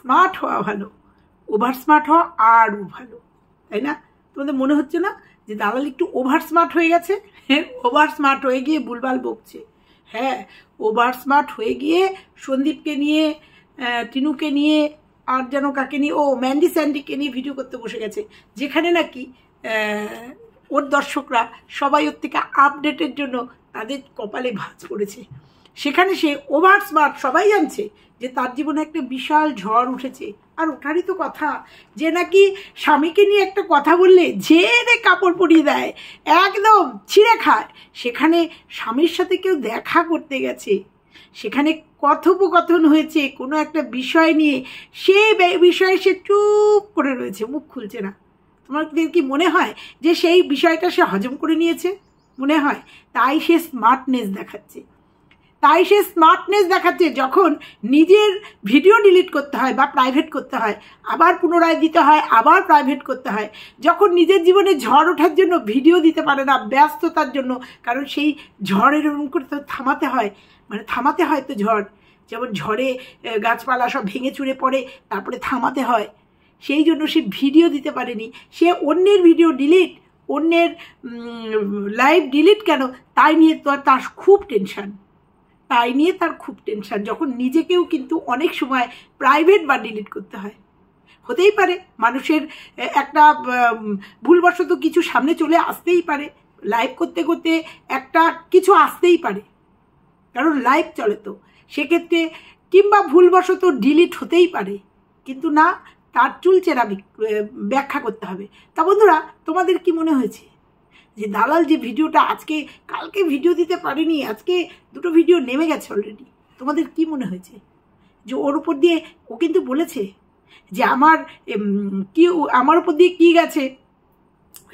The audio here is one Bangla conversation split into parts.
স্মার্ট হওয়া ভালো ওভার স্মার্ট হওয়া আরও ভালো তাই না তোমাদের মনে হচ্ছে না যে দালাল একটু ওভার স্মার্ট হয়ে গেছে হ্যাঁ ওভার স্মার্ট হয়ে গিয়ে ভুলভাল বকছে হ্যাঁ ওভার স্মার্ট হয়ে গিয়ে সন্দীপকে নিয়ে টিনুকে নিয়ে আর যেন কাকে নিয়ে ও ম্যান্ডি স্যান্ডিকে নিয়ে ভিডিও করতে বসে গেছে যেখানে নাকি ওর দর্শকরা সবাই ওর থেকে আপডেটের জন্য তাদের কপালে ভাঁজ পড়েছে সেখানে সে ওভার স্মার্ট সবাই জানছে যে তার জীবনে একটা বিশাল ঝড় উঠেছে আর ওঠারই তো কথা যে নাকি স্বামীকে নিয়ে একটা কথা বললে যে রে কাপড় পরিয়ে দেয় একদম ছিঁড়ে খায় সেখানে স্বামীর সাথে কেউ দেখা করতে গেছে সেখানে কথোপকথন হয়েছে কোনো একটা বিষয় নিয়ে সেই বিষয়ে সে চুপ করে রয়েছে মুখ খুলছে না তোমাদের কি মনে হয় যে সেই বিষয়টা সে হজম করে নিয়েছে মনে হয় তাই সে স্মার্টনেস দেখাচ্ছে তাই সে স্মার্টনেস দেখাচ্ছে যখন নিজের ভিডিও ডিলিট করতে হয় বা প্রাইভেট করতে হয় আবার পুনরায় দিতে হয় আবার প্রাইভেট করতে হয় যখন নিজের জীবনে ঝড় ওঠার জন্য ভিডিও দিতে পারে না ব্যস্ততার জন্য কারণ সেই ঝড়ের এরকম করে তো থামাতে হয় মানে থামাতে হয় তো ঝড় যেমন ঝড়ে গাছপালা সব ভেঙে চুড়ে পড়ে তারপরে থামাতে হয় সেই জন্য সে ভিডিও দিতে পারেনি সে অন্যের ভিডিও ডিলিট অন্যের লাইভ ডিলিট কেন তাই নিয়ে তো তার খুব টেনশান তাই নিয়ে তার খুব টেনশান যখন নিজেকেও কিন্তু অনেক সময় প্রাইভেট বা ডিলিট করতে হয় হতেই পারে মানুষের একটা ভুলবশত কিছু সামনে চলে আসতেই পারে লাইভ করতে করতে একটা কিছু আসতেই পারে কারণ লাইভ চলে তো সেক্ষেত্রে কিংবা ভুলবশত ডিলিট হতেই পারে কিন্তু না তার চুলচেরা ব্যাখ্যা করতে হবে তা বন্ধুরা তোমাদের কি মনে হয়েছে যে দালাল যে ভিডিওটা আজকে কালকে ভিডিও দিতে পারিনি আজকে দুটো ভিডিও নেমে গেছে অলরেডি তোমাদের কি মনে হয়েছে যে ওর উপর দিয়ে ও কিন্তু বলেছে যে আমার কি আমার উপর দিয়ে কী গেছে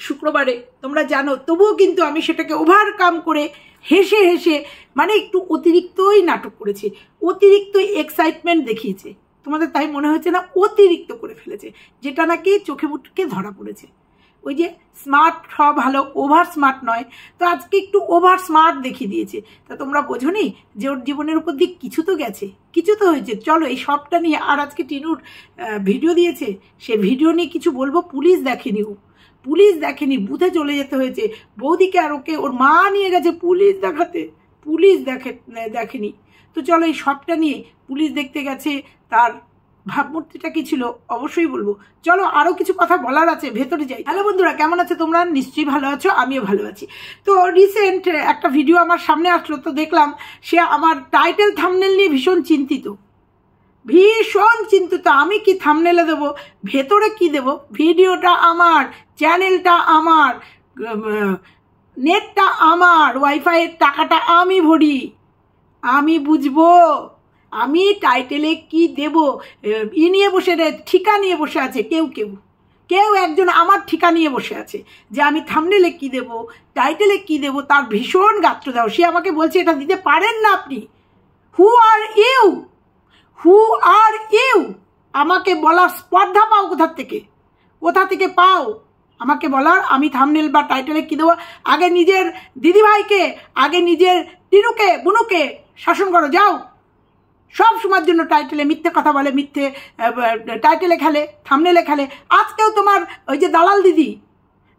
শুক্রবারে তোমরা জানো তবুও কিন্তু আমি সেটাকে ওভারকাম করে হেসে হেসে মানে একটু অতিরিক্তই নাটক করেছে অতিরিক্তই এক্সাইটমেন্ট দেখিয়েছে তোমাদের তাই মনে হয়েছে না অতিরিক্ত করে ফেলেছে যেটা নাকি চোখে মুখকে ধরা পড়েছে ওই যে স্মার্ট হওয়া ভালো ওভার স্মার্ট নয় তো আজকে একটু ওভার স্মার্ট দেখিয়ে দিয়েছে তা তোমরা বোঝো নি যে ওর জীবনের উপর দিক কিছু তো গেছে কিছু তো হয়েছে চলো এই সবটা নিয়ে আর আজকে টিনুর ভিডিও দিয়েছে সে ভিডিও নিয়ে কিছু বলবো পুলিশ দেখেনি ও পুলিশ দেখেনি বুথে চলে যেতে হয়েছে বৌদিকে আর ওকে ওর মা নিয়ে গেছে পুলিশ দেখাতে পুলিশ দেখে দেখেনি তো চলো এই সবটা নিয়ে পুলিশ দেখতে গেছে তার ভাবমূর্তিটা কি ছিল অবশ্যই বলবো চলো আরও কিছু কথা বলার আছে ভেতরে যাই হ্যালো বন্ধুরা কেমন আছে তোমরা নিশ্চয়ই ভালো আছো আমিও ভালো আছি তো রিসেন্ট একটা ভিডিও আমার সামনে আসলো তো দেখলাম সে আমার টাইটেল থামনেল নিয়ে ভীষণ চিন্তিত ভীষণ চিন্তিত আমি কি থামনেলে দেব ভেতরে কি দেব ভিডিওটা আমার চ্যানেলটা আমার নেটটা আমার ওয়াইফাইয়ের টাকাটা আমি ভরি আমি বুঝবো আমি টাইটেলে কি দেব ই নিয়ে বসে ঠিকা নিয়ে বসে আছে কেউ কেউ কেউ একজন আমার ঠিকা নিয়ে বসে আছে যে আমি থামনেলে কি দেব টাইটেলে কি দেব তার ভীষণ গাত্র দাও সে আমাকে বলছে এটা দিতে পারেন না আপনি হু are you who are you আমাকে বলার স্পর্ধা পাও কোথার থেকে কোথা থেকে পাও আমাকে বলার আমি থামনেল বা টাইটেলে কী দেবো আগে নিজের দিদিভাইকে আগে নিজের টিনুকে বুনুকে শাসন করো যাও সব সময়ের জন্য টাইটেলে মিথ্যে কথা বলে মিথ্যে টাইটেলে খেলে থামনেলে খেলে আজকেও তোমার ওই যে দালাল দিদি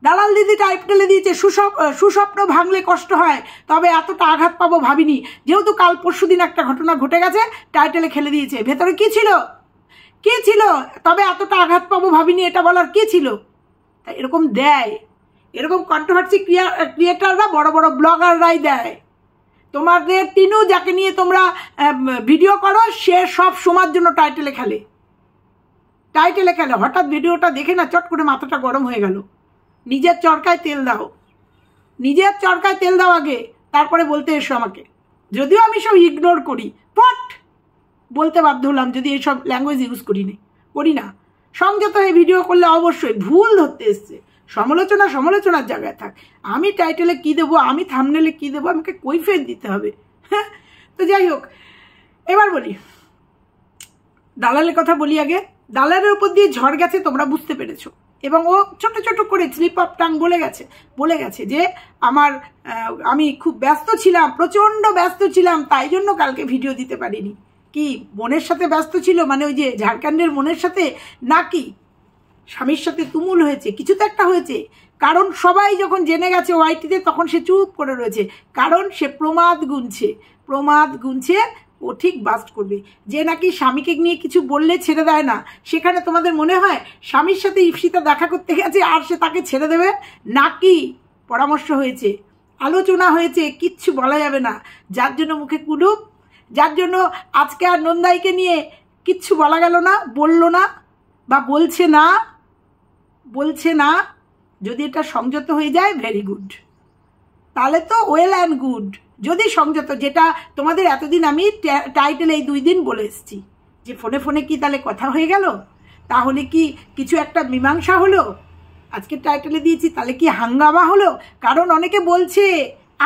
দালাল দিদি টাইটেলে দিয়েছে সুস্ব সুস্বপ্ন ভাঙলে কষ্ট হয় তবে এতটা আঘাত পাবো ভাবিনি যেহেতু কাল পরশু দিন একটা ঘটনা ঘটে গেছে টাইটেলে খেলে দিয়েছে ভেতরে কি ছিল কি ছিল তবে এতটা আঘাত পাবো ভাবিনি এটা বলার কি ছিল এরকম দেয় এরকম কন্ট্রোভার্সি ক্রিয়া ক্রিয়েটাররা বড় বড় ব্লগাররাই দেয় তোমাদের তিনু যাকে নিয়ে তোমরা ভিডিও করো সে সব সময়ের জন্য টাইটেলে খেলে টাইটেলে খেলে হঠাৎ ভিডিওটা দেখে না চট করে মাথাটা গরম হয়ে গেল নিজের চরকায় তেল দাও নিজের চরকায় তেল দাও আগে তারপরে বলতে এসো আমাকে যদিও আমি সব ইগনোর করি পট বলতে বাধ্য হলাম যদি এইসব ল্যাঙ্গুয়েজ ইউজ করি না করি না সংযত হয়ে ভিডিও করলে অবশ্যই ভুল ধরতে এসছে সমালোচনা সমালোচনার জায়গায় থাক আমি টাইটেলে কি দেবো আমি থামনেলে কি দেবো আমাকে কৈফের দিতে হবে হ্যাঁ তো যাই হোক এবার বলি দালালের কথা বলি আগে দালালের উপর দিয়ে ঝড় গেছে তোমরা বুঝতে পেরেছো এবং ও ছোট ছোট করে স্লিপ আপ টাং বলে গেছে বলে গেছে যে আমার আমি খুব ব্যস্ত ছিলাম প্রচণ্ড ব্যস্ত ছিলাম তাই জন্য কালকে ভিডিও দিতে পারিনি কি মনের সাথে ব্যস্ত ছিল মানে ওই যে ঝাড়খণ্ডের মনের সাথে নাকি স্বামীর সাথে তুমুল হয়েছে কিছু তো একটা হয়েছে কারণ সবাই যখন জেনে গেছে ওয়াইটিতে তখন সে চুপ করে রয়েছে কারণ সে প্রমাদ গুনছে প্রমাদ গুনছে ও ঠিক বাস্ট করবে যে নাকি স্বামীকে নিয়ে কিছু বললে ছেড়ে দেয় না সেখানে তোমাদের মনে হয় স্বামীর সাথে ইপসিতা দেখা করতে গেছে আর সে তাকে ছেড়ে দেবে নাকি পরামর্শ হয়েছে আলোচনা হয়েছে কিচ্ছু বলা যাবে না যার জন্য মুখে কুলুপ যার জন্য আজকে আর নন্দাইকে নিয়ে কিচ্ছু বলা গেল না বলল না বা বলছে না বলছে না যদি এটা সংযত হয়ে যায় ভেরি গুড তাহলে তো ওয়েল অ্যান্ড গুড যদি সংযত যেটা তোমাদের এতদিন আমি টাইটেল এই দুই দিন বলে এসছি যে ফোনে ফোনে কি তাহলে কথা হয়ে গেল তাহলে কি কিছু একটা মীমাংসা হলো আজকে টাইটেলে দিয়েছি তাহলে কি হাঙ্গামা হলো কারণ অনেকে বলছে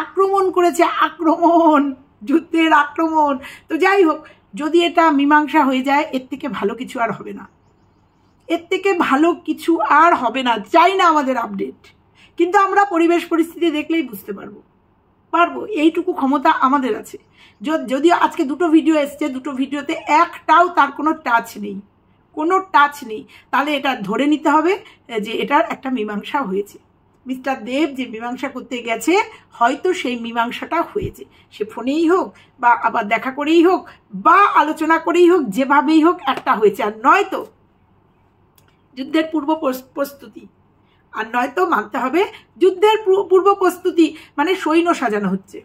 আক্রমণ করেছে আক্রমণ যুদ্ধের আক্রমণ তো যাই হোক যদি এটা মীমাংসা হয়ে যায় এর থেকে ভালো কিছু আর হবে না এর থেকে ভালো কিছু আর হবে না চাই না আমাদের আপডেট কিন্তু আমরা পরিবেশ পরিস্থিতি দেখলেই বুঝতে পারবো পারবো এইটুকু ক্ষমতা আমাদের আছে যদি আজকে দুটো ভিডিও এসছে দুটো ভিডিওতে একটাও তার কোনো টাচ নেই কোনো টাচ নেই তাহলে এটা ধরে নিতে হবে যে এটার একটা মীমাংসা হয়েছে মিস্টার দেব যে মীমাংসা করতে গেছে হয়তো সেই মীমাংসাটা হয়েছে সে ফোনেই হোক বা আবার দেখা করেই হোক বা আলোচনা করেই হোক যেভাবেই হোক একটা হয়েছে আর নয়তো যুদ্ধের পূর্ব প্রস্তুতি আর নয়তো মানতে হবে যুদ্ধের পূর্ব প্রস্তুতি মানে সৈন্য সাজানো হচ্ছে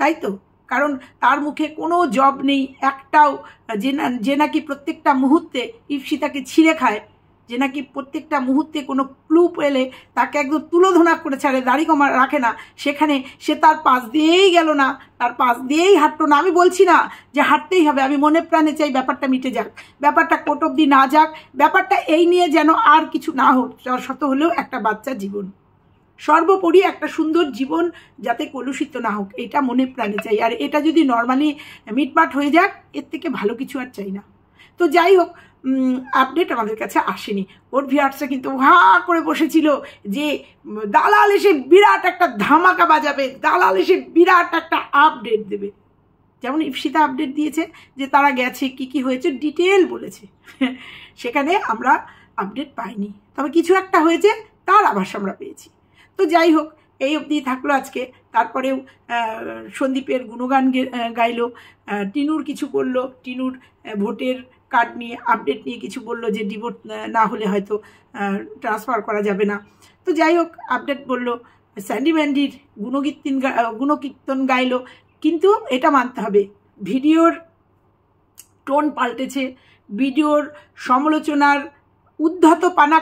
তাই তো কারণ তার মুখে কোনো জব নেই একটাও যে যে নাকি প্রত্যেকটা মুহূর্তে ইপসি তাকে ছিঁড়ে খায় যে নাকি প্রত্যেকটা মুহূর্তে কোনো ক্লু পেলে তাকে একদম তুলোধনা করে ছাড়ে দাড়ি কমা রাখে না সেখানে সে তার পাশ দিয়েই গেল না তার পাশ দিয়েই হাঁটতো না আমি বলছি না যে হাঁটতেই হবে আমি মনে প্রাণে চাই ব্যাপারটা মিটে যাক ব্যাপারটা কোট অব্দি না যাক ব্যাপারটা এই নিয়ে যেন আর কিছু না হোক শত হলেও একটা বাচ্চা জীবন সর্বোপরি একটা সুন্দর জীবন যাতে কলুষিত না হোক এটা মনে প্রাণে চাই আর এটা যদি নর্মালি মিটমাট হয়ে যাক এর থেকে ভালো কিছু আর চাই না তো যাই হোক আপডেট আমাদের কাছে আসেনি ওর ভিআর্সরা কিন্তু হা করে বসেছিল যে দালাল এসে বিরাট একটা ধামাকা বাজাবে দালাল এসে বিরাট একটা আপডেট দেবে যেমন ইপসিতা আপডেট দিয়েছে যে তারা গেছে কি কি হয়েছে ডিটেল বলেছে সেখানে আমরা আপডেট পাইনি তবে কিছু একটা হয়েছে তার আভাস আমরা পেয়েছি তো যাই হোক এই অবধি থাকলো আজকে তারপরেও সন্দীপের গুণগান গাইলো টিনুর কিছু করলো টিনুর ভোটের কার্ড নিয়ে আপডেট নিয়ে কিছু বলল যে ডিভোর্ট না হলে হয়তো ট্রান্সফার করা যাবে না তো যাই হোক আপডেট বলল স্যান্ডি ম্যান্ডির গুণকীর্তন গুণকীর্তন গাইল কিন্তু এটা মানতে হবে ভিডিওর টোন পাল্টেছে ভিডিওর সমালোচনার উদ্ধত পানা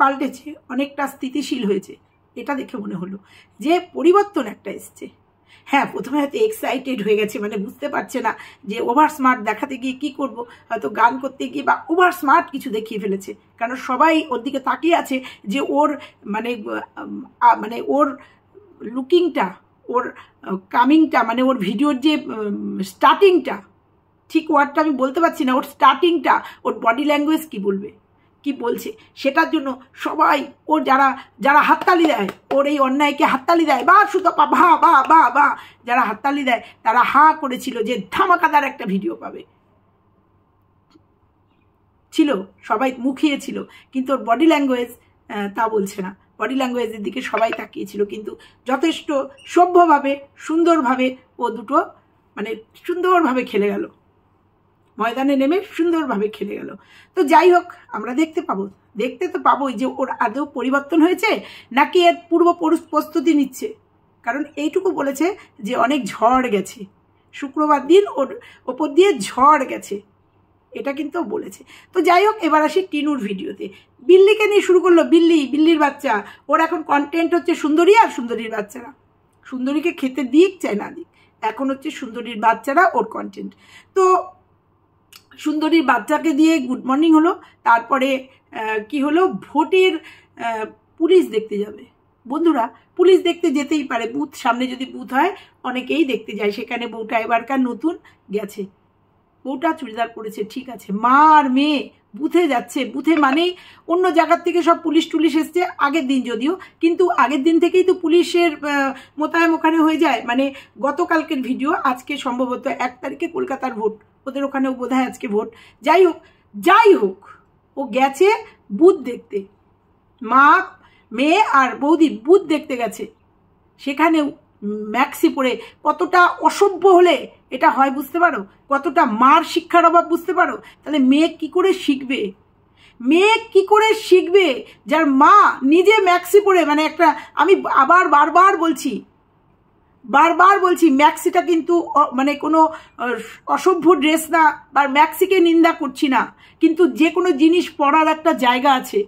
পাল্টেছে অনেকটা স্থিতিশীল হয়েছে এটা দেখে মনে হলো যে পরিবর্তন একটা এসছে হ্যাঁ প্রথমে হয়তো এক্সাইটেড হয়ে গেছে মানে বুঝতে পারছে না যে ওভার স্মার্ট দেখাতে গিয়ে কি করব হয়তো গান করতে গিয়ে বা ওভার স্মার্ট কিছু দেখিয়ে ফেলেছে কারণ সবাই ওর দিকে তাকিয়ে আছে যে ওর মানে মানে ওর লুকিংটা ওর কামিংটা মানে ওর ভিডিওর যে স্টার্টিংটা ঠিক ওয়ার্ডটা আমি বলতে পারছি না ওর স্টার্টিংটা ওর বডি ল্যাঙ্গুয়েজ কি বলবে কি বলছে সেটার জন্য সবাই ওর যারা যারা হাততালি দেয় ওর এই অন্যায়কে হাততালি দেয় বা সুতপা বা বা বা বা যারা হাততালি দেয় তারা হা করেছিল যে ধামাকাদার একটা ভিডিও পাবে ছিল সবাই মুখিয়েছিল কিন্তু ওর বডি ল্যাঙ্গুয়েজ তা বলছে না বডি ল্যাঙ্গুয়েজের দিকে সবাই তাকিয়েছিল কিন্তু যথেষ্ট সভ্যভাবে সুন্দরভাবে ও দুটো মানে সুন্দরভাবে খেলে গেল ময়দানে নেমে সুন্দরভাবে খেলে গেল তো যাই হোক আমরা দেখতে পাবো দেখতে তো পাবোই যে ওর আদৌ পরিবর্তন হয়েছে নাকি এর পূর্ব প্রস্তুতি নিচ্ছে কারণ এইটুকু বলেছে যে অনেক ঝড় গেছে শুক্রবার দিন ওর ওপর দিয়ে ঝড় গেছে এটা কিন্তু বলেছে তো যাই হোক এবার আসি টিনুর ভিডিওতে বিল্লিকে নিয়ে শুরু করলো বিল্লি বিল্লির বাচ্চা ওর এখন কন্টেন্ট হচ্ছে সুন্দরী আর সুন্দরীর বাচ্চারা সুন্দরীকে খেতে দিক চায় না দিক এখন হচ্ছে সুন্দরীর বাচ্চারা ওর কন্টেন্ট তো সুন্দরীর বাচ্চাকে দিয়ে গুড মর্নিং হলো তারপরে কি হলো ভোটের পুলিশ দেখতে যাবে বন্ধুরা পুলিশ দেখতে যেতেই পারে বুথ সামনে যদি বুথ হয় অনেকেই দেখতে যায় সেখানে বউটা এবারকার নতুন গেছে বউটা চুড়িদার পরেছে ঠিক আছে মা আর মেয়ে বুথে যাচ্ছে বুথে মানেই অন্য জায়গার থেকে সব পুলিশ টুলিশ এসছে আগের দিন যদিও কিন্তু আগের দিন থেকেই তো পুলিশের মোতায়েম ওখানে হয়ে যায় মানে গতকালকের ভিডিও আজকে সম্ভবত এক তারিখে কলকাতার ভোট ওদের ওখানেও বোধ আজকে ভোট যাই হোক যাই হোক ও গেছে বুধ দেখতে মা মেয়ে আর বৌদি বুধ দেখতে গেছে সেখানেও ম্যাক্সি পরে কতটা অসভ্য হলে এটা হয় বুঝতে পারো কতটা মার শিক্ষার অভাব বুঝতে পারো তাহলে মেয়ে কি করে শিখবে মেয়ে কি করে শিখবে যার মা নিজে ম্যাক্সি পরে মানে একটা আমি আবার বারবার বলছি বারবার বলছি ম্যাক্সিটা কিন্তু মানে কোনো অসভ্য ড্রেস না বা ম্যাক্সিকে নিন্দা করছি না কিন্তু যে কোনো জিনিস পরার একটা জায়গা আছে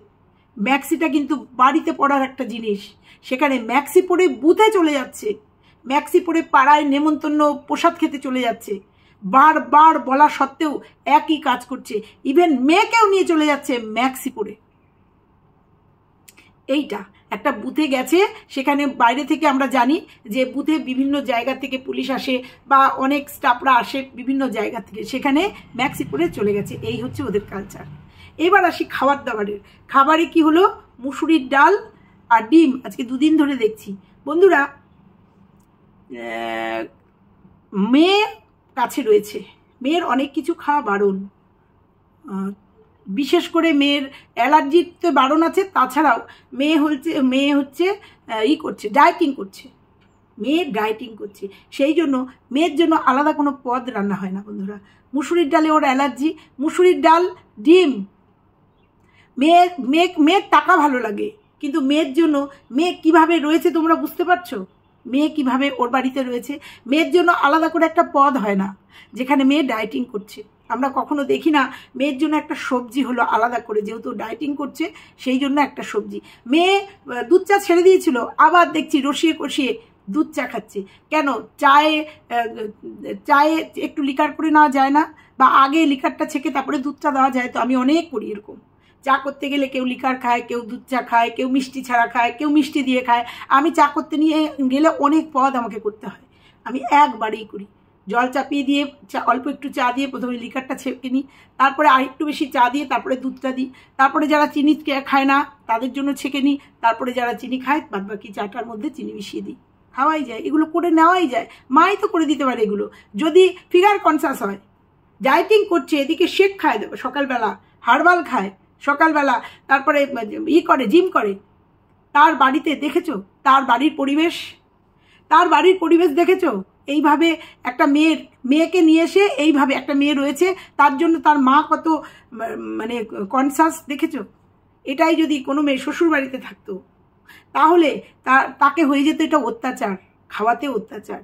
ম্যাক্সিটা কিন্তু বাড়িতে পড়ার একটা জিনিস সেখানে ম্যাক্সি পরে বুথে চলে যাচ্ছে ম্যাক্সি পরে পাড়ায় নেমন্তন্ন প্রসাদ খেতে চলে যাচ্ছে বারবার বলা সত্ত্বেও একই কাজ করছে ইভেন মেয়েকেও নিয়ে চলে যাচ্ছে ম্যাক্সি পরে এইটা একটা বুথে গেছে সেখানে বাইরে থেকে আমরা জানি যে বুথে বিভিন্ন জায়গা থেকে পুলিশ আসে বা অনেক স্টাফরা আসে বিভিন্ন জায়গা থেকে সেখানে ম্যাক্সি পরে চলে গেছে এই হচ্ছে ওদের কালচার এবার আসি খাবার দাবারের খাবারে কি হলো মুসুরির ডাল আর ডিম আজকে দুদিন ধরে দেখছি বন্ধুরা মেয়ে কাছে রয়েছে মেয়ের অনেক কিছু খাওয়া বারণ বিশেষ করে মেয়ের অ্যালার্জির তো বারণ আছে তাছাড়াও মেয়ে হচ্ছে মেয়ে হচ্ছে ই করছে ডায়েটিং করছে মেয়ে ডায়েটিং করছে সেই জন্য মেয়ের জন্য আলাদা কোনো পদ রান্না হয় না বন্ধুরা মুসুরির ডালে ওর অ্যালার্জি মুসুরির ডাল ডিম মেয়ের মেয়ে মেয়ের টাকা ভালো লাগে কিন্তু মেয়ের জন্য মেয়ে কিভাবে রয়েছে তোমরা বুঝতে পারছো মেয়ে কিভাবে ওর বাড়িতে রয়েছে মেয়ের জন্য আলাদা করে একটা পদ হয় না যেখানে মেয়ে ডায়েটিং করছে আমরা কখনো দেখি না মেয়ের জন্য একটা সবজি হলো আলাদা করে যেহেতু ডায়েটিং করছে সেই জন্য একটা সবজি মেয়ে দুধ চা ছেড়ে দিয়েছিল আবার দেখছি রসিয়ে কষিয়ে দুধ চা খাচ্ছে কেন চায়ে চায়ে একটু লিকার করে নেওয়া যায় না বা আগে লিকারটা ছেঁকে তারপরে দুধ চা দেওয়া যায় তো আমি অনেক করি এরকম চা করতে গেলে কেউ লিকার খায় কেউ দুধ চা খায় কেউ মিষ্টি ছাড়া খায় কেউ মিষ্টি দিয়ে খায় আমি চা করতে নিয়ে গেলে অনেক পদ আমাকে করতে হয় আমি একবারেই করি জল চাপিয়ে দিয়ে অল্প একটু চা দিয়ে প্রথমে লিকারটা ছেঁকে নিই তারপরে আরেকটু বেশি চা দিয়ে তারপরে দুধটা দিই তারপরে যারা চিনি খায় না তাদের জন্য ছেঁকে নিই তারপরে যারা চিনি খায় বাদ বাকি চাটার মধ্যে চিনি মিশিয়ে দিই খাওয়াই যায় এগুলো করে নেওয়াই যায় মাই তো করে দিতে পারে এগুলো যদি ফিগার কনসাস হয় ডায়েটিং করছে এদিকে শেক খায় সকালবেলা হার্বাল খায় সকালবেলা তারপরে ই করে জিম করে তার বাড়িতে দেখেছো তার বাড়ির পরিবেশ তার বাড়ির পরিবেশ দেখেছো এইভাবে একটা মেয়ের মেয়েকে নিয়ে এসে এইভাবে একটা মেয়ে রয়েছে তার জন্য তার মা কত মানে কনসাস দেখেছ এটাই যদি কোনো মেয়ে শ্বশুর বাড়িতে থাকতো তাহলে তাকে হয়ে যেত এটা অত্যাচার খাওয়াতে অত্যাচার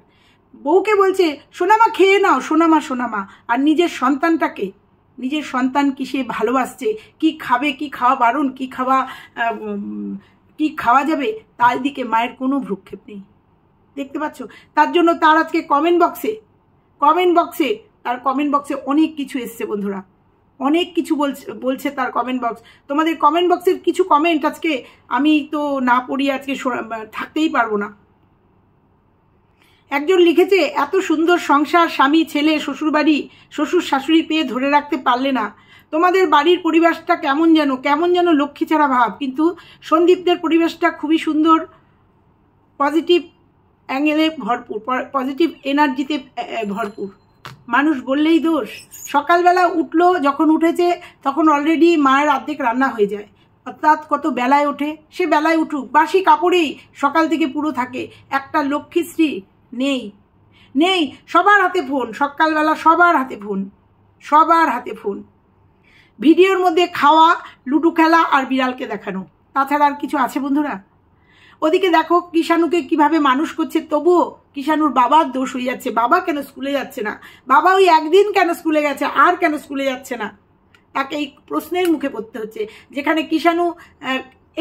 বউকে বলছে সোনামা খেয়ে নাও সোনামা সোনামা আর নিজের সন্তানটাকে নিজের সন্তান কি সে ভালোবাসছে কী খাবে কি খাওয়া বারণ কি খাওয়া কি খাওয়া যাবে তার দিকে মায়ের কোনো ভ্রুক্ষেপ নেই দেখতে পাচ্ছ তার জন্য তার আজকে কমেন্ট বক্সে কমেন্ট বক্সে তার কমেন্ট বক্সে অনেক কিছু এসছে বন্ধুরা অনেক কিছু বলছে বলছে তার কমেন্ট বক্স তোমাদের কমেন্ট বক্সের কিছু কমেন্ট আজকে আমি তো না পড়ি আজকে থাকতেই পারবো না একজন লিখেছে এত সুন্দর সংসার স্বামী ছেলে শ্বশুরবাড়ি শ্বশুর শাশুড়ি পেয়ে ধরে রাখতে পারলে না তোমাদের বাড়ির পরিবেশটা কেমন যেন কেমন যেন লক্ষ্মী ছাড়া ভাব কিন্তু সন্দীপদের পরিবেশটা খুবই সুন্দর পজিটিভ অ্যাঙ্গেলে ভরপুর পজিটিভ এনার্জিতে ভরপুর মানুষ বললেই দোষ সকালবেলা উঠলো যখন উঠেছে তখন অলরেডি মায়ের অর্ধেক রান্না হয়ে যায় অর্থাৎ কত বেলায় ওঠে সে বেলায় উঠুক বাসি কাপড়েই সকাল থেকে পুরো থাকে একটা লক্ষ্মীশ্রী নেই নেই সবার হাতে ফোন সকালবেলা সবার হাতে ফোন সবার হাতে ফোন ভিডিওর মধ্যে খাওয়া লুডু খেলা আর বিড়ালকে দেখানো তাছাড়া আর কিছু আছে বন্ধুরা ওদিকে দেখো কিষাণুকে কিভাবে মানুষ করছে তবুও কিষাণুর বাবার দোষ হয়ে যাচ্ছে বাবা কেন স্কুলে যাচ্ছে না বাবা ওই একদিন কেন স্কুলে গেছে আর কেন স্কুলে যাচ্ছে না তাকে এই প্রশ্নের মুখে পড়তে হচ্ছে যেখানে কিষাণু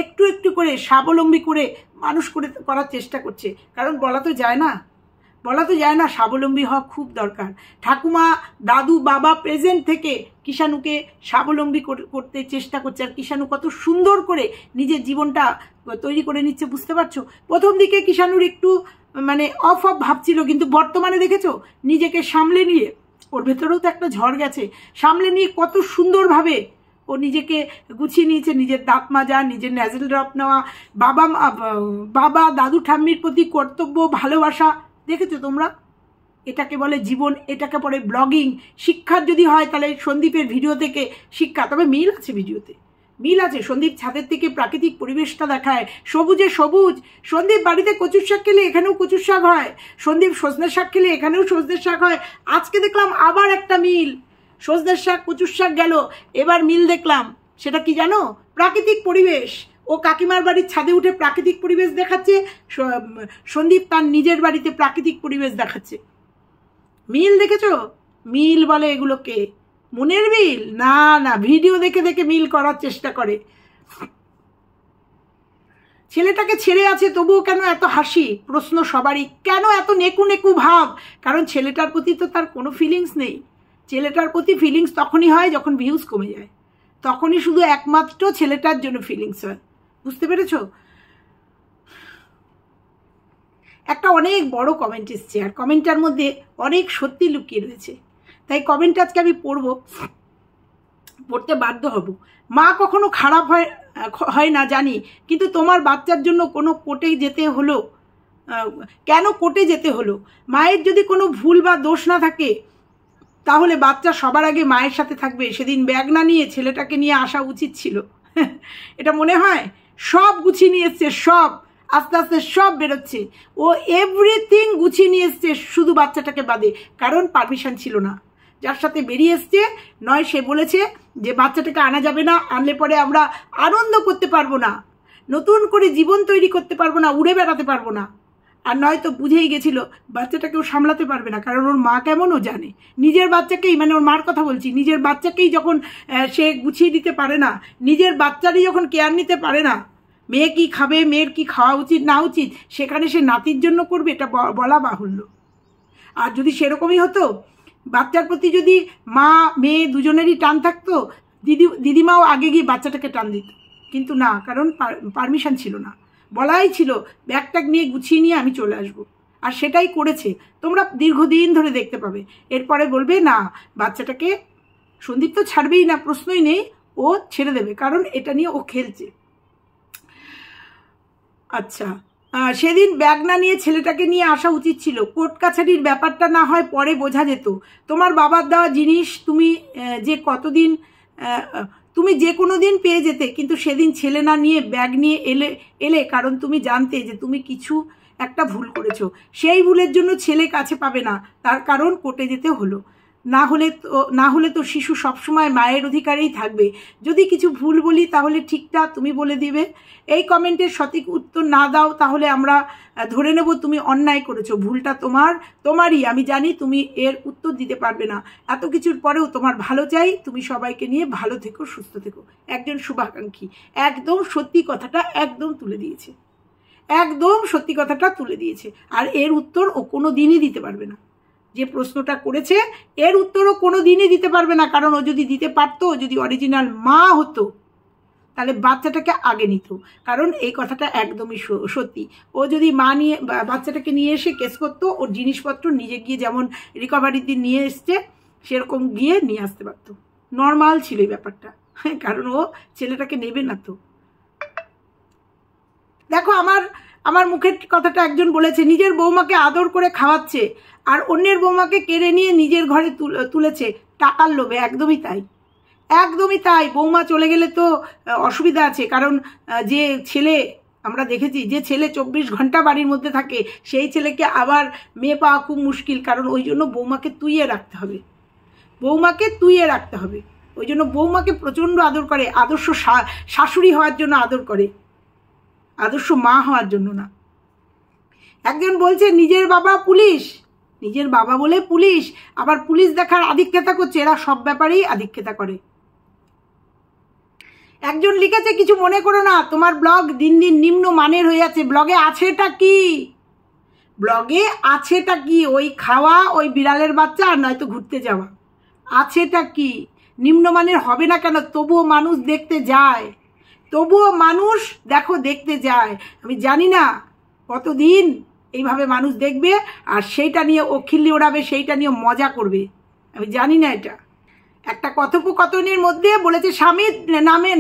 একটু একটু করে স্বাবলম্বী করে মানুষ করে করার চেষ্টা করছে কারণ বলা তো যায় না বলা তো যায় না স্বাবলম্বী হওয়া খুব দরকার ঠাকুমা দাদু বাবা প্রেজেন্ট থেকে কিষাণুকে স্বাবলম্বী করতে চেষ্টা করছে আর কিষাণু কত সুন্দর করে নিজের জীবনটা তৈরি করে নিচ্ছে বুঝতে পারছো প্রথম দিকে কিষাণুর একটু মানে অফ অফ ভাবছিল কিন্তু বর্তমানে দেখেছো নিজেকে সামলে নিয়ে ওর ভেতরেও তো একটা ঝড় গেছে সামলে নিয়ে কত সুন্দরভাবে ও নিজেকে গুছিয়ে নিয়েছে নিজের দাঁত মাজা নিজের ন্যাজেল ড্রপ নেওয়া বাবা বাবা দাদু ঠাম্মির প্রতি কর্তব্য ভালোবাসা দেখেছো তোমরা এটাকে বলে জীবন এটাকে পরে ব্লগিং শিক্ষার যদি হয় তাহলে সন্দীপের ভিডিও থেকে শিক্ষা তবে মিল আছে ভিডিওতে মিল আছে সন্দীপ ছাদের থেকে প্রাকৃতিক পরিবেশটা দেখায় সবুজে সবুজ সন্দীপ বাড়িতে কচুর শাক খেলে এখানেও কচুর শাক হয় সন্দীপ সজনের শাক খেলে এখানেও সজনের শাক হয় আজকে দেখলাম আবার একটা মিল সজনের শাক কচুর শাক গেল এবার মিল দেখলাম সেটা কি জানো প্রাকৃতিক পরিবেশ ও কাকিমার বাড়ির ছাদে উঠে প্রাকৃতিক পরিবেশ দেখাচ্ছে সন্দীপ তার নিজের বাড়িতে প্রাকৃতিক পরিবেশ দেখাচ্ছে মিল দেখেছ মিল বলে এগুলোকে মনের মিল না না ভিডিও দেখে দেখে মিল করার চেষ্টা করে ছেলেটাকে ছেড়ে আছে তবুও কেন এত হাসি প্রশ্ন সবারই কেন এত নেকু নেকু ভাব কারণ ছেলেটার প্রতি তো তার কোনো ফিলিংস নেই ছেলেটার প্রতি ফিলিংস তখনই হয় যখন ভিউজ কমে যায় তখনই শুধু একমাত্র ছেলেটার জন্য ফিলিংস হয় বুঝতে পেরেছো একটা অনেক বড় কমেন্ট এসছে আর কমেন্টটার মধ্যে অনেক সত্যি লুকিয়ে রয়েছে তাই কমেন্ট আজকে আমি পড়ব পড়তে বাধ্য হব মা কখনো খারাপ হয় হয় না জানি কিন্তু তোমার বাচ্চার জন্য কোনো কোর্টে যেতে হলো কেন কোর্টে যেতে হলো মায়ের যদি কোনো ভুল বা দোষ না থাকে তাহলে বাচ্চা সবার আগে মায়ের সাথে থাকবে সেদিন ব্যাগ না নিয়ে ছেলেটাকে নিয়ে আসা উচিত ছিল এটা মনে হয় সব গুছিয়ে নিয়ে এসছে সব আস্তে আস্তে সব বেরোচ্ছে ও এভরিথিং গুছিয়ে নিয়ে এসছে শুধু বাচ্চাটাকে বাদে কারণ পারমিশন ছিল না যার সাথে বেরিয়ে এসছে নয় সে বলেছে যে বাচ্চাটাকে আনা যাবে না আনলে পরে আমরা আনন্দ করতে পারবো না নতুন করে জীবন তৈরি করতে পারবো না উড়ে বেড়াতে পারবো না আর নয়তো বুঝেই গেছিল বাচ্চাটাকেও সামলাতে পারবে না কারণ ওর মা কেমন ও জানে নিজের বাচ্চাকেই মানে ওর মার কথা বলছি নিজের বাচ্চাকেই যখন সে গুছিয়ে দিতে পারে না নিজের বাচ্চারই যখন কেয়ার নিতে পারে না মেয়ে কি খাবে মেয়ের কি খাওয়া উচিত না উচিত সেখানে সে নাতির জন্য করবে এটা বলা বাহুল্য আর যদি সেরকমই হতো বাচ্চার প্রতি যদি মা মেয়ে দুজনেরই টান থাকতো দিদি দিদিমাও আগে গিয়ে বাচ্চাটাকে টান দিত কিন্তু না কারণ পারমিশন ছিল না বলাই ছিল ট্যাগ নিয়ে গুছিয়ে নিয়ে আমি চলে আসব আর সেটাই করেছে তোমরা দীর্ঘদিন ধরে দেখতে পাবে এরপরে বলবে না বাচ্চাটাকে সন্দীপ তো ছাড়বেই না প্রশ্নই নেই ও ছেড়ে দেবে কারণ এটা নিয়ে ও খেলছে আচ্ছা সেদিন ব্যাগ না নিয়ে ছেলেটাকে নিয়ে আসা উচিত ছিল কোর্ট কাছারির ব্যাপারটা না হয় পরে বোঝা যেত তোমার বাবার দেওয়া জিনিস তুমি যে কতদিন তুমি যে কোনো দিন পেয়ে যেতে কিন্তু সেদিন ছেলে না নিয়ে ব্যাগ নিয়ে এলে এলে কারণ তুমি জানতে যে তুমি কিছু একটা ভুল করেছো সেই ভুলের জন্য ছেলে কাছে পাবে না তার কারণ কোর্টে যেতে হলো না হলে তো না হলে তো শিশু সবসময় মায়ের অধিকারেই থাকবে যদি কিছু ভুল বলি তাহলে ঠিকটা তুমি বলে দিবে এই কমেন্টের সঠিক উত্তর না দাও তাহলে আমরা ধরে নেব তুমি অন্যায় করেছো ভুলটা তোমার তোমারই আমি জানি তুমি এর উত্তর দিতে পারবে না এত কিছুর পরেও তোমার ভালো চাই তুমি সবাইকে নিয়ে ভালো থেকো সুস্থ থেকো একজন শুভাকাঙ্ক্ষী একদম সত্যি কথাটা একদম তুলে দিয়েছে একদম সত্যি কথাটা তুলে দিয়েছে আর এর উত্তর ও কোনো দিনই দিতে পারবে না যে প্রশ্নটা করেছে এর উত্তরও কোনো দিনই দিতে পারবে না কারণ ও যদি দিতে পারতো যদি অরিজিনাল মা হতো তাহলে বাচ্চাটাকে আগে নিত কারণ এই কথাটা একদমই সত্যি ও যদি মা নিয়ে বাচ্চাটাকে নিয়ে এসে কেস করতো ওর জিনিসপত্র নিজে গিয়ে যেমন রিকভারির দিন নিয়ে এসছে সেরকম গিয়ে নিয়ে আসতে পারতো নর্মাল ছিল এই ব্যাপারটা হ্যাঁ, কারণ ও ছেলেটাকে নেবে না তো দেখো আমার আমার মুখের কথাটা একজন বলেছে নিজের বৌমাকে আদর করে খাওয়াচ্ছে আর অন্যের বৌমাকে কেড়ে নিয়ে নিজের ঘরে তুলেছে টাকার লোভে একদমই তাই একদমই তাই বৌমা চলে গেলে তো অসুবিধা আছে কারণ যে ছেলে আমরা দেখেছি যে ছেলে চব্বিশ ঘন্টা বাড়ির মধ্যে থাকে সেই ছেলেকে আবার মেয়ে পাওয়া খুব মুশকিল কারণ ওই জন্য বৌমাকে তুইয়ে রাখতে হবে বৌমাকে তুইয়ে রাখতে হবে ওই জন্য বৌমাকে প্রচণ্ড আদর করে আদর্শ শাশুড়ি হওয়ার জন্য আদর করে আদর্শ মা হওয়ার জন্য না একজন বলছে নিজের বাবা পুলিশ নিজের বাবা বলে পুলিশ আবার পুলিশ দেখার আধিক্যতা করছে এরা সব ব্যাপারেই আধিক্যতা করে একজন লিখেছে কিছু মনে করো না তোমার ব্লগ দিন দিন নিম্ন মানের হয়ে যাচ্ছে ব্লগে আছেটা কি ব্লগে আছেটা কি ওই খাওয়া ওই বিড়ালের বাচ্চা আর নয়তো ঘুরতে যাওয়া আছেটা কি নিম্নমানের হবে না কেন তবুও মানুষ দেখতে যায় তবুও মানুষ দেখো দেখতে যায় আমি জানি না কতদিন এইভাবে মানুষ দেখবে আর সেইটা নিয়ে ও খিল্লি ওড়াবে সেইটা নিয়ে মজা করবে আমি জানি না এটা একটা কথোপকথনের মধ্যে বলেছে স্বামীর নামে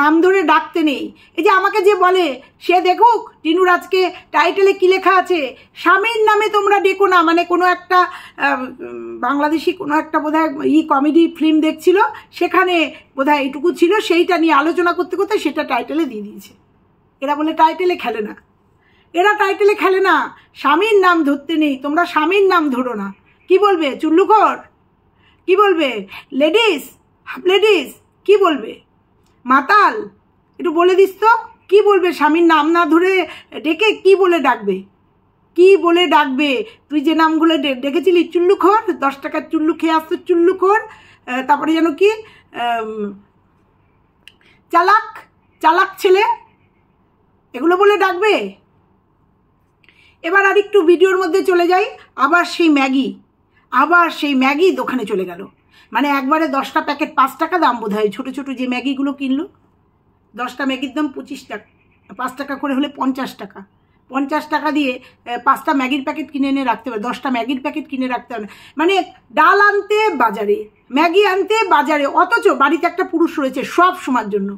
নাম ধরে ডাকতে নেই এই যে আমাকে যে বলে সে দেখুক টিনুর আজকে টাইটেলে কী লেখা আছে স্বামীর নামে তোমরা ডেকো না মানে কোনো একটা বাংলাদেশি কোনো একটা বোধহয় ই কমেডি ফিল্ম দেখছিল সেখানে বোধহয় এইটুকু ছিল সেইটা নিয়ে আলোচনা করতে করতে সেটা টাইটেলে দিয়ে দিয়েছে এরা বলে টাইটেলে খেলে না এরা টাইটেলে খেলে না স্বামীর নাম ধরতে নেই তোমরা স্বামীর নাম ধরো না কি বলবে চুল্লুকর কি বলবে লেডিস হাফ লেডিস কি বলবে মাতাল একটু বলে দিস তো কি বলবে স্বামীর নাম না ধরে ডেকে কি বলে ডাকবে কি বলে ডাকবে তুই যে নামগুলো ডেকেছিলি চুল্লুখোর দশ টাকার চুল্লু খেয়ে আসতো চুল্লুখোর তারপরে যেন কি চালাক চালাক ছেলে এগুলো বলে ডাকবে এবার আর একটু ভিডিওর মধ্যে চলে যাই আবার সেই ম্যাগি আবার সেই ম্যাগি দোকানে চলে গেল মানে একবারে দশটা প্যাকেট পাঁচ টাকা দাম বোধ হয় ছোটো ছোটো যে ম্যাগিগুলো কিনলো দশটা ম্যাগির দাম পঁচিশ টাকা পাঁচ টাকা করে হলে পঞ্চাশ টাকা পঞ্চাশ টাকা দিয়ে পাঁচটা ম্যাগির প্যাকেট কিনে এনে রাখতে হবে দশটা ম্যাগির প্যাকেট কিনে রাখতে হবে মানে ডাল আনতে বাজারে ম্যাগি আনতে বাজারে অথচ বাড়িতে একটা পুরুষ রয়েছে সব সময়ের জন্য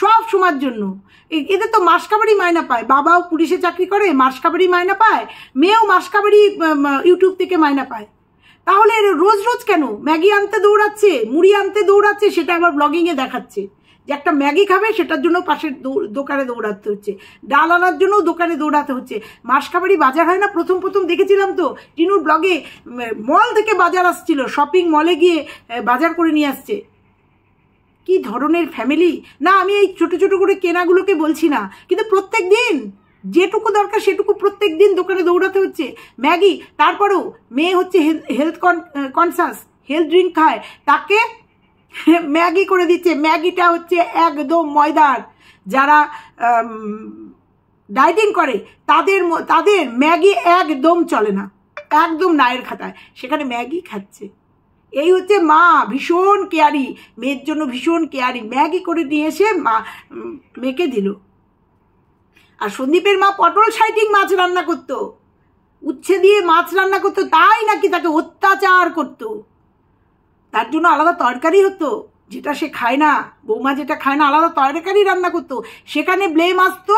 সব সময়ের জন্য এদের তো মাসকাবারি মায়না পায় বাবাও পুলিশে চাকরি করে মাসকাবারি মায়না পায় মেয়েও মাসকাবারি ইউটিউব থেকে মায়না পায় তাহলে রোজ রোজ কেন ম্যাগি আনতে দৌড়াচ্ছে মুড়ি আনতে দৌড়াচ্ছে সেটা আবার ব্লগিংয়ে দেখাচ্ছে যে একটা ম্যাগি খাবে সেটার জন্য পাশের দোকানে দৌড়াতে হচ্ছে ডাল আনার জন্য দোকানে দৌড়াতে হচ্ছে মাস খাবারই বাজার হয় না প্রথম প্রথম দেখেছিলাম তো টিনুর ব্লগে মল থেকে বাজার আসছিল শপিং মলে গিয়ে বাজার করে নিয়ে আসছে কি ধরনের ফ্যামিলি না আমি এই ছোট ছোট করে কেনাগুলোকে বলছি না কিন্তু প্রত্যেক দিন যেটুকু দরকার সেটুকু প্রত্যেক দিন দোকানে দৌড়াতে হচ্ছে ম্যাগি তারপরেও মেয়ে হচ্ছে হেলথ কনসাস হেলথ ড্রিঙ্ক খায় তাকে ম্যাগি করে দিচ্ছে ম্যাগিটা হচ্ছে একদম ময়দার যারা ডায়েটিং করে তাদের তাদের ম্যাগি একদম চলে না একদম নায়ের খাতায় সেখানে ম্যাগি খাচ্ছে এই হচ্ছে মা ভীষণ কেয়ারি মেয়ের জন্য ভীষণ কেয়ারি ম্যাগি করে নিয়ে এসে মা মেয়েকে দিল আর সন্দীপের মা পটল সাইটিং মাছ রান্না করতো উচ্ছে দিয়ে মাছ রান্না করতো তাই নাকি তাকে অত্যাচার করত তার জন্য আলাদা তরকারি হতো যেটা সে খায় না বৌমা যেটা খায় না আলাদা তরকারি রান্না করতো সেখানে ব্লেম আসতো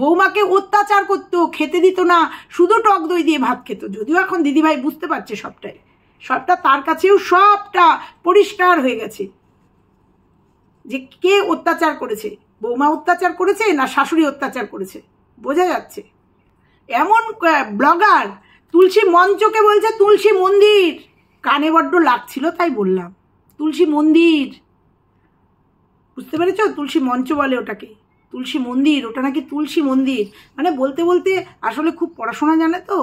বৌমাকে অত্যাচার করতো খেতে দিত না শুধু টক দই দিয়ে ভাত খেত যদিও এখন দিদিভাই বুঝতে পারছে সবটাই সবটা তার কাছেও সবটা পরিষ্কার হয়ে গেছে যে কে অত্যাচার করেছে বৌমা অত্যাচার করেছে না শাশুড়ি অত্যাচার করেছে বোঝা যাচ্ছে এমন ব্লগার তুলসী মঞ্চকে বলছে তুলসী মন্দির কানে বড্ড লাগছিল তাই বললাম তুলসী মন্দির বুঝতে পেরেছ তুলসী মঞ্চ বলে ওটাকে তুলসী মন্দির ওটা নাকি তুলসী মন্দির মানে বলতে বলতে আসলে খুব পড়াশোনা জানে তো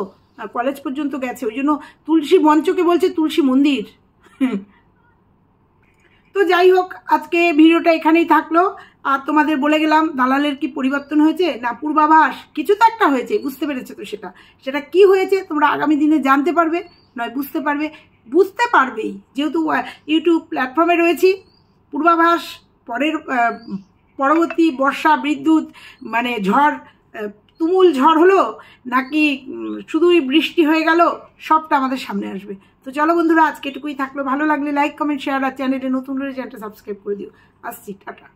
কলেজ পর্যন্ত গেছে ওই জন্য তুলসী মঞ্চকে বলছে তুলসী মন্দির তো যাই হোক আজকে ভিডিওটা এখানেই থাকলো আর তোমাদের বলে গেলাম দালালের কি পরিবর্তন হয়েছে না পূর্বাভাস কিছু তো একটা হয়েছে বুঝতে পেরেছো তো সেটা সেটা কি হয়েছে তোমরা আগামী দিনে জানতে পারবে নয় বুঝতে পারবে বুঝতে পারবেই যেহেতু ইউটিউব প্ল্যাটফর্মে রয়েছি পূর্বাভাস পরের পরবর্তী বর্ষা বিদ্যুৎ মানে ঝড় তুমুল ঝড় হলো নাকি শুধুই বৃষ্টি হয়ে গেল সবটা আমাদের সামনে আসবে তো চলো বন্ধুরা আজকে এটুকুই থাকলো ভালো লাগলে লাইক কমেন্ট শেয়ার আর চ্যানেলে নতুন রয়েছে চ্যানেলটা সাবস্ক্রাইব করে দিও আসছি টাটা